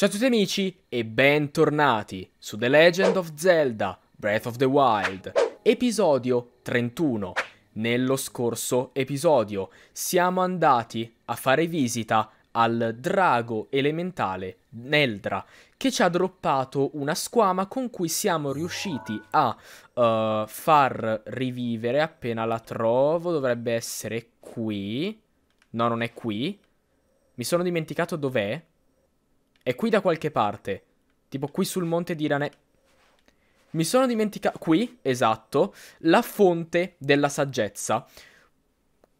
Ciao a tutti amici e bentornati su The Legend of Zelda Breath of the Wild, episodio 31. Nello scorso episodio siamo andati a fare visita al drago elementale Neldra che ci ha droppato una squama con cui siamo riusciti a uh, far rivivere appena la trovo dovrebbe essere qui no non è qui mi sono dimenticato dov'è è qui da qualche parte. Tipo qui sul monte di Irane. Mi sono dimenticato... Qui, esatto, la fonte della saggezza.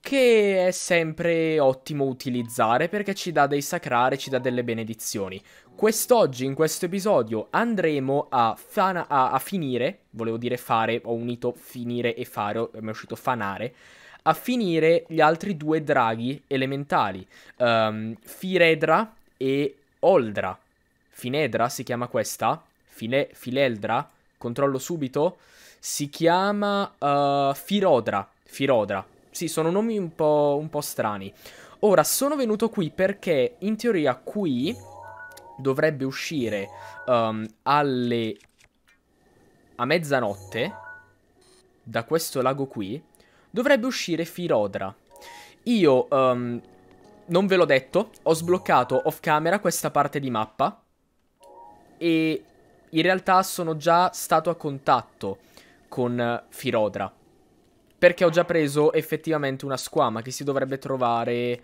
Che è sempre ottimo utilizzare perché ci dà dei sacrare, ci dà delle benedizioni. Quest'oggi, in questo episodio, andremo a, a, a, finire, volevo dire fare, ho unito finire e fare, mi è uscito fanare, a finire gli altri due draghi elementali, um, Firedra e Oldra. Finedra si chiama questa? File- Fileldra? Controllo subito. Si chiama uh, Firodra. Firodra. Sì, sono nomi un po', un po' strani. Ora, sono venuto qui perché in teoria qui dovrebbe uscire um, alle... a mezzanotte da questo lago qui. Dovrebbe uscire Firodra. Io um, non ve l'ho detto, ho sbloccato off camera questa parte di mappa e in realtà sono già stato a contatto con Firodra perché ho già preso effettivamente una squama che si dovrebbe trovare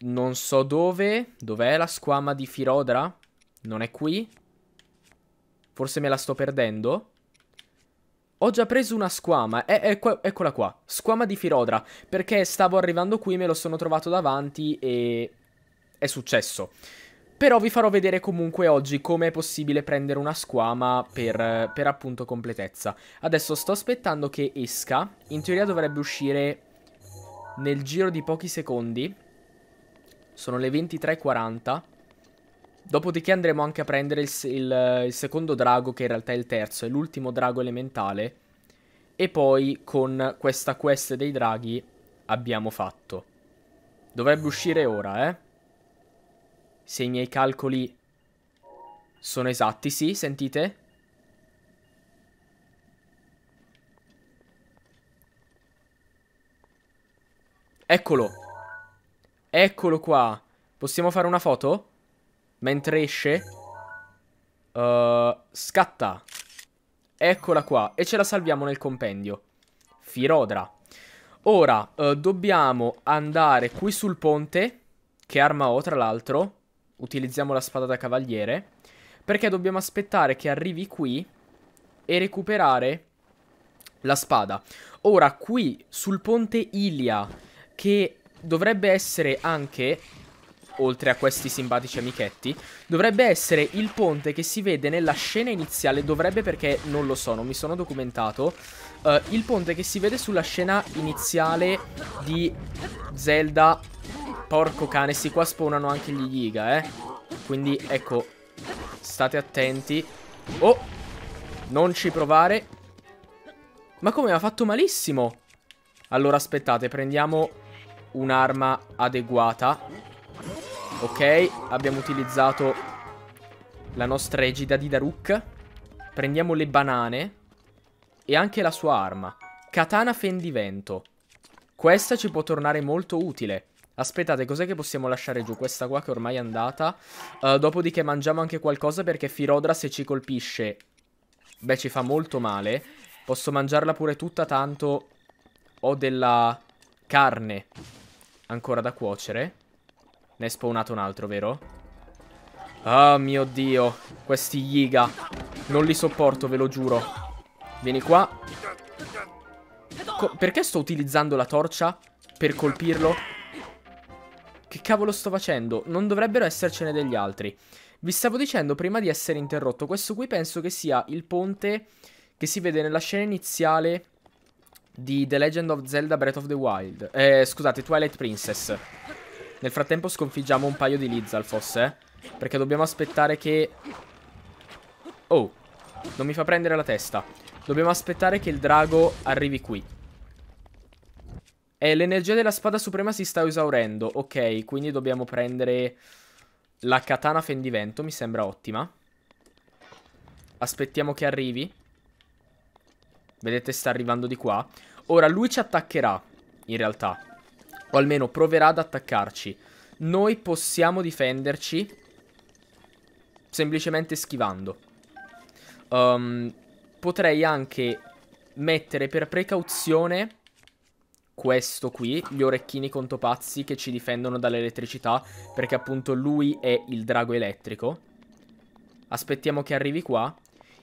non so dove. Dov'è la squama di Firodra? Non è qui? Forse me la sto perdendo? Ho già preso una squama, e ecco, eccola qua, squama di Firodra, perché stavo arrivando qui, me lo sono trovato davanti e è successo. Però vi farò vedere comunque oggi come è possibile prendere una squama per, per appunto completezza. Adesso sto aspettando che esca, in teoria dovrebbe uscire nel giro di pochi secondi. Sono le 23.40. Dopodiché andremo anche a prendere il, il, il secondo drago, che in realtà è il terzo, è l'ultimo drago elementale. E poi con questa quest dei draghi abbiamo fatto. Dovrebbe uscire ora, eh? Se i miei calcoli sono esatti, sì, sentite? Eccolo! Eccolo qua! Possiamo fare una foto? mentre esce, uh, scatta. Eccola qua, e ce la salviamo nel compendio. Firodra. Ora, uh, dobbiamo andare qui sul ponte, che arma ho tra l'altro. Utilizziamo la spada da cavaliere. Perché dobbiamo aspettare che arrivi qui e recuperare la spada. Ora, qui sul ponte Ilia, che dovrebbe essere anche oltre a questi simpatici amichetti, dovrebbe essere il ponte che si vede nella scena iniziale, dovrebbe perché non lo so, non mi sono documentato, uh, il ponte che si vede sulla scena iniziale di Zelda, porco cane, si qua spawnano anche gli Yiga, eh, quindi ecco, state attenti, oh, non ci provare, ma come, ha fatto malissimo, allora aspettate, prendiamo un'arma adeguata Ok, abbiamo utilizzato la nostra egida di Daruk. Prendiamo le banane e anche la sua arma. Katana Fendivento. Questa ci può tornare molto utile. Aspettate, cos'è che possiamo lasciare giù? Questa qua che ormai è andata. Uh, dopodiché mangiamo anche qualcosa perché Firodra se ci colpisce... Beh, ci fa molto male. Posso mangiarla pure tutta, tanto ho della carne ancora da cuocere. Ne è spawnato un altro, vero? oh, mio Dio. Questi Yiga. Non li sopporto, ve lo giuro. Vieni qua. Co perché sto utilizzando la torcia per colpirlo? Che cavolo sto facendo? Non dovrebbero essercene degli altri. Vi stavo dicendo prima di essere interrotto, questo qui penso che sia il ponte che si vede nella scena iniziale di The Legend of Zelda Breath of the Wild. Eh, scusate, Twilight Princess. Nel frattempo sconfiggiamo un paio di Lizal, forse. Eh? Perché dobbiamo aspettare che... Oh, non mi fa prendere la testa. Dobbiamo aspettare che il drago arrivi qui. E eh, l'energia della spada suprema si sta esaurendo. Ok, quindi dobbiamo prendere la katana fendivento, mi sembra ottima. Aspettiamo che arrivi. Vedete, sta arrivando di qua. Ora, lui ci attaccherà, in realtà o almeno proverà ad attaccarci. Noi possiamo difenderci semplicemente schivando. Um, potrei anche mettere per precauzione questo qui, gli orecchini contopazzi che ci difendono dall'elettricità, perché appunto lui è il drago elettrico. Aspettiamo che arrivi qua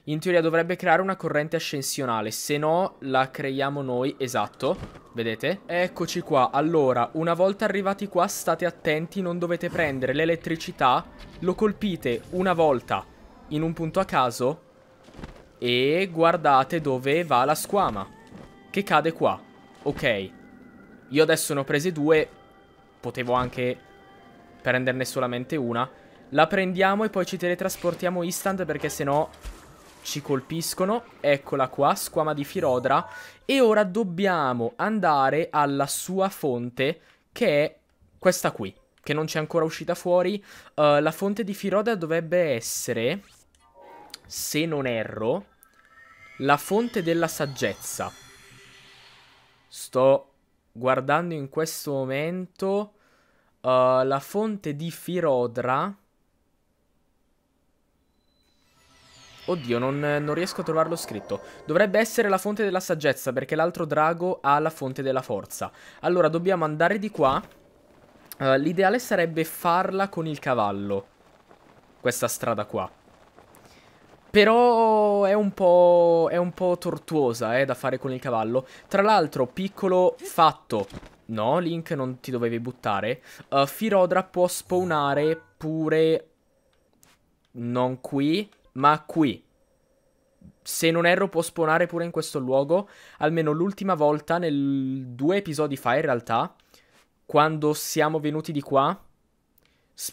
in teoria dovrebbe creare una corrente ascensionale, se no la creiamo noi, esatto, vedete? Eccoci qua, allora, una volta arrivati qua state attenti, non dovete prendere l'elettricità, lo colpite una volta in un punto a caso e guardate dove va la squama, che cade qua, ok. Io adesso ne ho prese due, potevo anche prenderne solamente una. La prendiamo e poi ci teletrasportiamo instant perché sennò ci colpiscono. Eccola qua, squama di Firodra. E ora dobbiamo andare alla sua fonte, che è questa qui, che non c'è ancora uscita fuori. Uh, la fonte di Firodra dovrebbe essere, se non erro, la fonte della saggezza. Sto guardando in questo momento uh, la fonte di Firodra Oddio, non, non, riesco a trovarlo scritto. Dovrebbe essere la fonte della saggezza, perché l'altro drago ha la fonte della forza. Allora, dobbiamo andare di qua. Uh, L'ideale sarebbe farla con il cavallo. Questa strada qua. Però è un po', è un po tortuosa, eh, da fare con il cavallo. Tra l'altro, piccolo fatto. No, Link, non ti dovevi buttare. Uh, Firodra può spawnare pure... Non qui, ma qui. Se non erro può spawnare pure in questo luogo, almeno l'ultima volta, nel due episodi fa in realtà, quando siamo venuti di qua,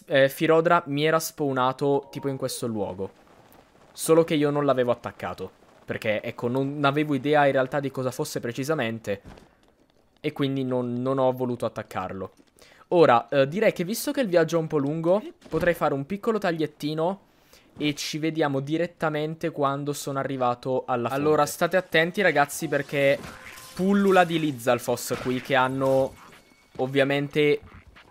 eh, Firodra mi era spawnato tipo in questo luogo. Solo che io non l'avevo attaccato. Perché, ecco, non avevo idea in realtà di cosa fosse precisamente. E quindi non, non ho voluto attaccarlo. Ora, eh, direi che visto che il viaggio è un po' lungo, potrei fare un piccolo tagliettino e ci vediamo direttamente quando sono arrivato alla fonte. Allora state attenti ragazzi perché pullula di Lizzalfoss qui che hanno ovviamente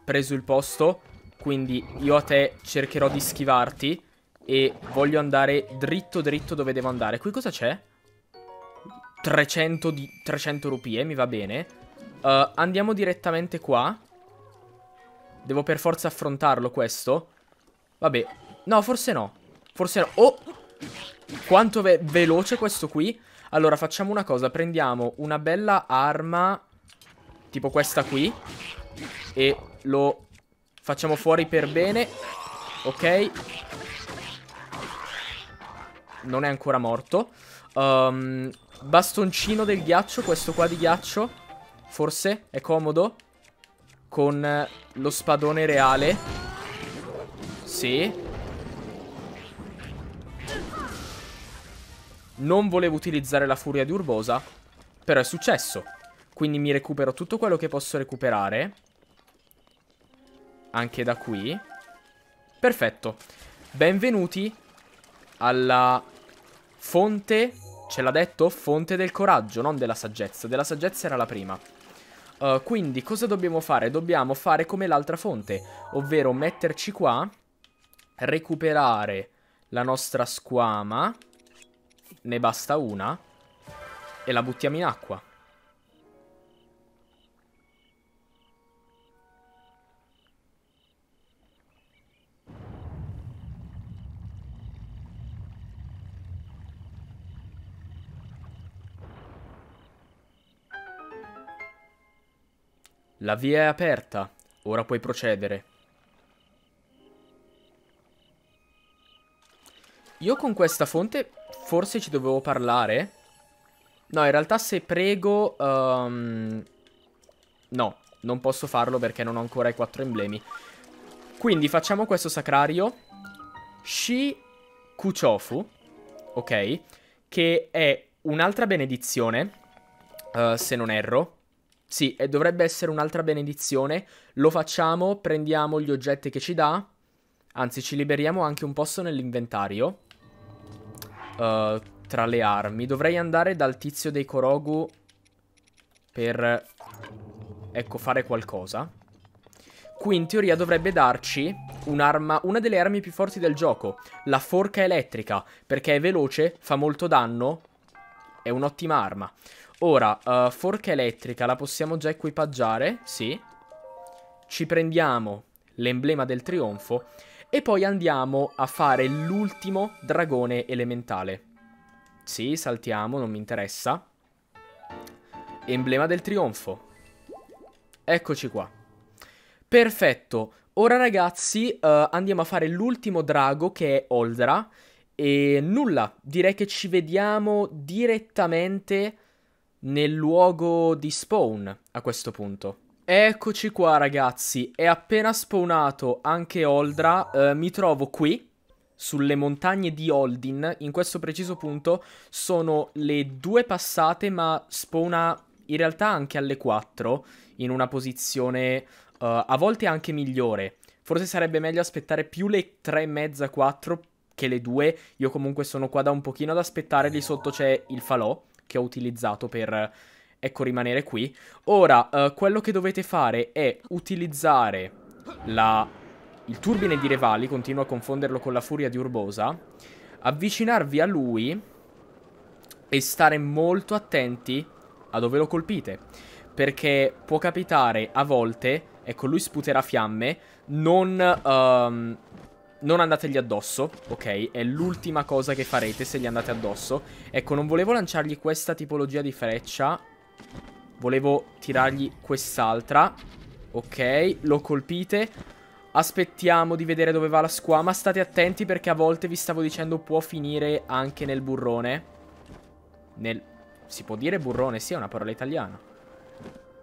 preso il posto quindi io a te cercherò di schivarti e voglio andare dritto dritto dove devo andare. Qui cosa c'è? 300, di... 300 rupie, mi va bene. Uh, andiamo direttamente qua. Devo per forza affrontarlo questo? Vabbè, no, forse no. Forse no. Oh! Quanto ve veloce questo qui. Allora, facciamo una cosa. Prendiamo una bella arma, tipo questa qui, e lo facciamo fuori per bene. Ok. Non è ancora morto. Um, bastoncino del ghiaccio, questo qua di ghiaccio. Forse è comodo. Con lo spadone reale. Sì. Non volevo utilizzare la furia di Urbosa, però è successo. Quindi mi recupero tutto quello che posso recuperare. Anche da qui. Perfetto. Benvenuti alla fonte, ce l'ha detto? Fonte del coraggio, non della saggezza. Della saggezza era la prima. Uh, quindi cosa dobbiamo fare? Dobbiamo fare come l'altra fonte, ovvero metterci qua, recuperare la nostra squama ne basta una e la buttiamo in acqua. La via è aperta, ora puoi procedere. Io con questa fonte forse ci dovevo parlare. No, in realtà se prego... Um... No, non posso farlo perché non ho ancora i quattro emblemi. Quindi facciamo questo sacrario. Shi Kuchofu, ok? Che è un'altra benedizione, uh, se non erro. Sì, e dovrebbe essere un'altra benedizione. Lo facciamo, prendiamo gli oggetti che ci dà. Anzi, ci liberiamo anche un posto nell'inventario. Eh, tra le armi. Dovrei andare dal tizio dei Korogu per, ecco, fare qualcosa. Qui in teoria dovrebbe darci un una delle armi più forti del gioco, la forca elettrica, perché è veloce, fa molto danno, è un'ottima arma. Ora, uh, forca elettrica la possiamo già equipaggiare, sì. Ci prendiamo l'emblema del trionfo e poi andiamo a fare l'ultimo dragone elementale. Sì, saltiamo, non mi interessa. Emblema del trionfo. Eccoci qua. Perfetto. Ora ragazzi uh, andiamo a fare l'ultimo drago che è Oldra. E nulla, direi che ci vediamo direttamente nel luogo di spawn a questo punto. Eccoci qua ragazzi, è appena spawnato anche Oldra, eh, mi trovo qui, sulle montagne di Oldin, in questo preciso punto sono le due passate ma spawna in realtà anche alle 4 in una posizione eh, a volte anche migliore, forse sarebbe meglio aspettare più le 3 e mezza 4 che le 2, io comunque sono qua da un pochino ad aspettare, lì sotto c'è il falò che ho utilizzato per ecco rimanere qui. Ora, eh, quello che dovete fare è utilizzare la... il turbine di Revali, continuo a confonderlo con la furia di Urbosa, avvicinarvi a lui e stare molto attenti a dove lo colpite, perché può capitare a volte, ecco lui sputerà fiamme, non... Um, non andategli addosso, ok? È l'ultima cosa che farete se gli andate addosso. Ecco, non volevo lanciargli questa tipologia di freccia Volevo tirargli quest'altra. Ok, lo colpite. Aspettiamo di vedere dove va la squama. State attenti perché a volte vi stavo dicendo può finire anche nel burrone. Nel... Si può dire burrone? Sì, è una parola italiana.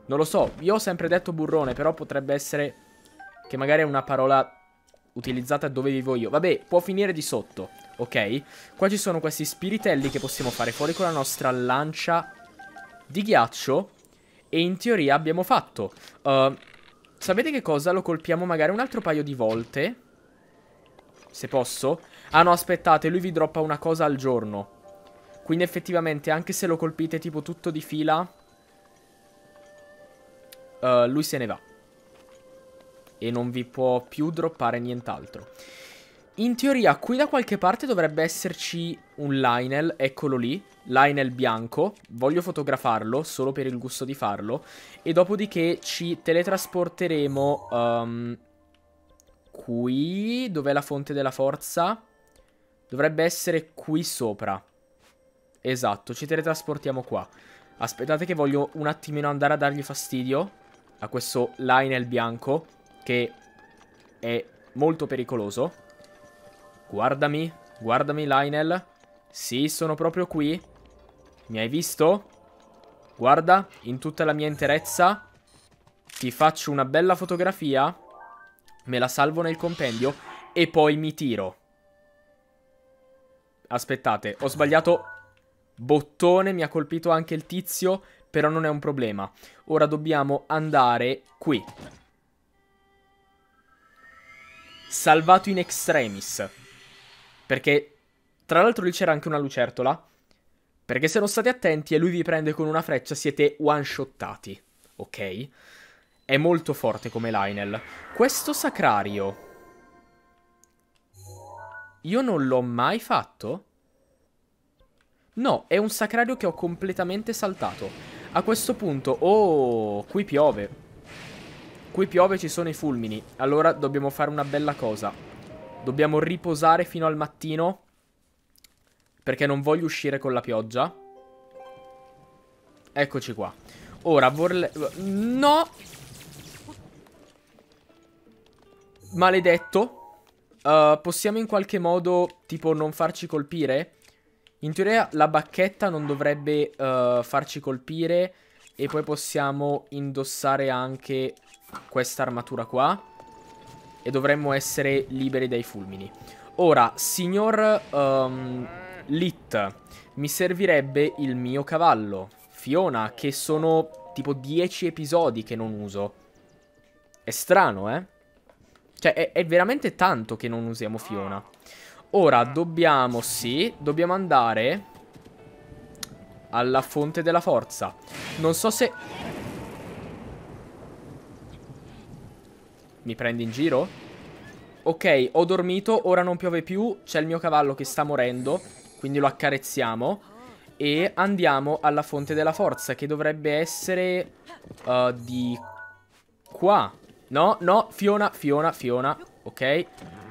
Non lo so, io ho sempre detto burrone, però potrebbe essere che magari è una parola utilizzata dove vivo io. Vabbè, può finire di sotto, ok? Qua ci sono questi spiritelli che possiamo fare fuori con la nostra lancia di ghiaccio e in teoria abbiamo fatto. Uh, sapete che cosa? Lo colpiamo magari un altro paio di volte. Se posso. Ah no, aspettate, lui vi droppa una cosa al giorno. Quindi effettivamente, anche se lo colpite tipo tutto di fila... Uh, lui se ne va. E non vi può più droppare nient'altro in teoria qui da qualche parte dovrebbe esserci un Lionel, eccolo lì, Lionel bianco, voglio fotografarlo solo per il gusto di farlo, e dopodiché ci teletrasporteremo um, qui, dov'è la fonte della forza? Dovrebbe essere qui sopra, esatto, ci teletrasportiamo qua. Aspettate che voglio un attimino andare a dargli fastidio a questo Lionel bianco, che è molto pericoloso. Guardami, guardami Lionel. Sì, sono proprio qui. Mi hai visto? Guarda, in tutta la mia interezza. Ti faccio una bella fotografia. Me la salvo nel compendio. E poi mi tiro. Aspettate, ho sbagliato bottone. Mi ha colpito anche il tizio. Però non è un problema. Ora dobbiamo andare qui. Salvato in extremis. Perché tra l'altro lì c'era anche una lucertola. Perché se non state attenti e lui vi prende con una freccia siete one-shottati, ok? È molto forte come Lionel. Questo Sacrario... Io non l'ho mai fatto? No, è un Sacrario che ho completamente saltato. A questo punto... Oh, qui piove. Qui piove ci sono i fulmini. Allora dobbiamo fare una bella cosa. Dobbiamo riposare fino al mattino. Perché non voglio uscire con la pioggia. Eccoci qua. Ora, vorle... No! Maledetto. Uh, possiamo in qualche modo, tipo, non farci colpire? In teoria la bacchetta non dovrebbe uh, farci colpire. E poi possiamo indossare anche questa armatura qua e dovremmo essere liberi dai fulmini. Ora, signor um, ehm, Lit, mi servirebbe il mio cavallo, Fiona, che sono tipo 10 episodi che non uso. È strano, eh? Cioè, è, è veramente tanto che non usiamo Fiona. Ora, dobbiamo, sì, dobbiamo andare alla fonte della forza. Non so se... Mi prendi in giro? Ok, ho dormito, ora non piove più, c'è il mio cavallo che sta morendo, quindi lo accarezziamo. E andiamo alla fonte della forza, che dovrebbe essere uh, di qua. No, no, Fiona, Fiona, Fiona, ok.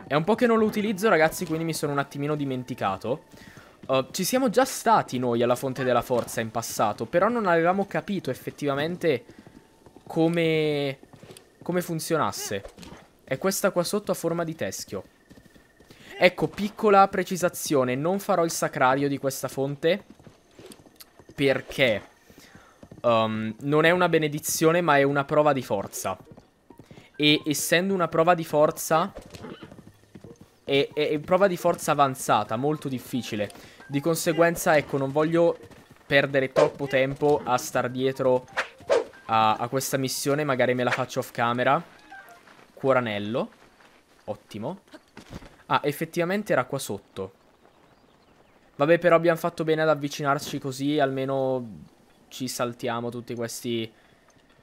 È un po' che non lo utilizzo, ragazzi, quindi mi sono un attimino dimenticato. Uh, ci siamo già stati noi alla Fonte della Forza in passato, però non avevamo capito effettivamente come come funzionasse. È questa qua sotto a forma di teschio. Ecco, piccola precisazione, non farò il sacrario di questa fonte perché um, non è una benedizione ma è una prova di forza. E essendo una prova di forza, è, è, è prova di forza avanzata, molto difficile. Di conseguenza, ecco, non voglio perdere troppo tempo a star dietro a, a questa missione, magari me la faccio off camera. Cuoranello. Ottimo. Ah, effettivamente era qua sotto. Vabbè, però abbiamo fatto bene ad avvicinarci così, almeno ci saltiamo tutti questi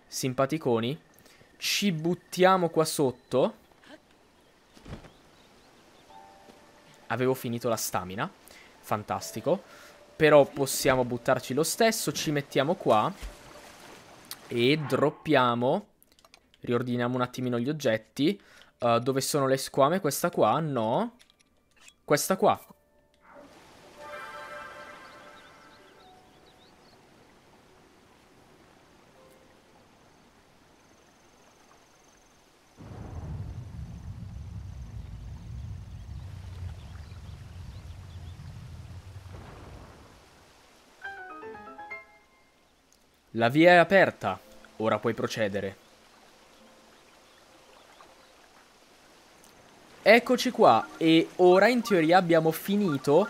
simpaticoni. Ci buttiamo qua sotto. Avevo finito la stamina. Fantastico. Però possiamo buttarci lo stesso, ci mettiamo qua e droppiamo, riordiniamo un attimino gli oggetti, uh, dove sono le squame? Questa qua? No, questa qua, La via è aperta, ora puoi procedere. Eccoci qua, e ora in teoria abbiamo finito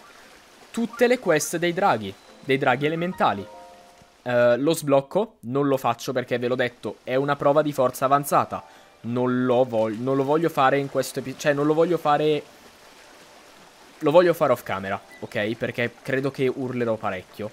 tutte le quest dei draghi, dei draghi elementali. Uh, lo sblocco non lo faccio perché ve l'ho detto, è una prova di forza avanzata. Non lo, voglio, non lo voglio fare in questo episodio, cioè non lo voglio fare... Lo voglio fare off camera, ok? Perché credo che urlerò parecchio.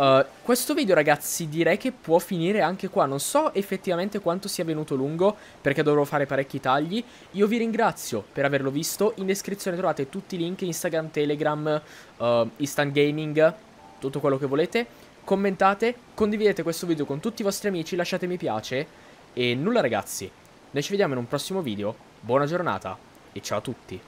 Eh, questo video ragazzi direi che può finire anche qua, non so effettivamente quanto sia venuto lungo perché dovrò fare parecchi tagli, io vi ringrazio per averlo visto, in descrizione trovate tutti i link Instagram, Telegram, uh, Instant Gaming, tutto quello che volete, commentate, condividete questo video con tutti i vostri amici, lasciate mi piace e nulla ragazzi, noi ci vediamo in un prossimo video, buona giornata e ciao a tutti.